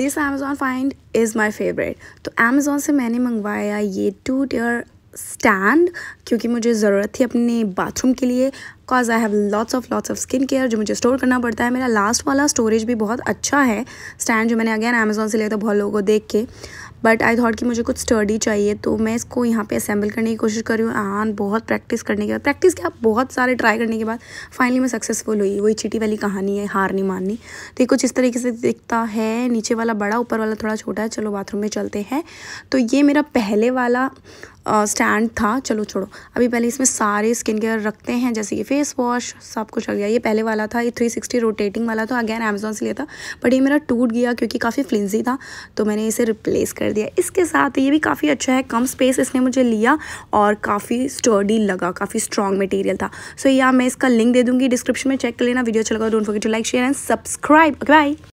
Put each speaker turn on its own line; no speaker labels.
this Amazon find is my favourite तो Amazon से मैंने मंगवाया ये टू टेयर स्टैंड क्योंकि मुझे ज़रूरत थी अपने बाथरूम के लिए because I have lots of lots of skin care जो मुझे स्टोर करना पड़ता है मेरा लास्ट वाला स्टोरेज भी बहुत अच्छा है स्टैंड जो मैंने अगेन अमेज़ोन से लिया था बहुत लोगों को देख के बट आई थॉट कि मुझे कुछ स्टडी चाहिए तो मैं इसको यहाँ पे असेंबल करने की कोशिश कर रही हूँ आन बहुत प्रैक्टिस करने के बाद प्रैक्टिस क्या बहुत सारे ट्राई करने के बाद फाइनली मैं सक्सेसफुल हुई वही चिटी वाली कहानी है हार नहीं माननी तो ये कुछ इस तरीके से दिखता है नीचे वाला बड़ा ऊपर वाला थोड़ा छोटा है चलो बाथरूम में चलते हैं तो ये मेरा पहले वाला स्टैंड था चलो छोड़ो अभी पहले इसमें सारे स्किन केयर रखते हैं जैसे कि फेस वॉश सब कुछ रख गया ये पहले वाला था ये 360 रोटेटिंग वाला तो अगेन अमेजोन से लिया था बट ये मेरा टूट गया क्योंकि काफ़ी फ्लिंजी था तो मैंने इसे रिप्लेस कर दिया इसके साथ ये भी काफ़ी अच्छा है कम स्पेस इसने मुझे लिया और काफ़ी स्टर्डी लगा काफ़ी स्ट्रॉन्ग मटेरियल था सो so, या मैं इसका लिंक दे दूँगी डिस्क्रिप्शन में चेक कर लेना वीडियो अच्छा लगा don't forget to like share and subscribe bye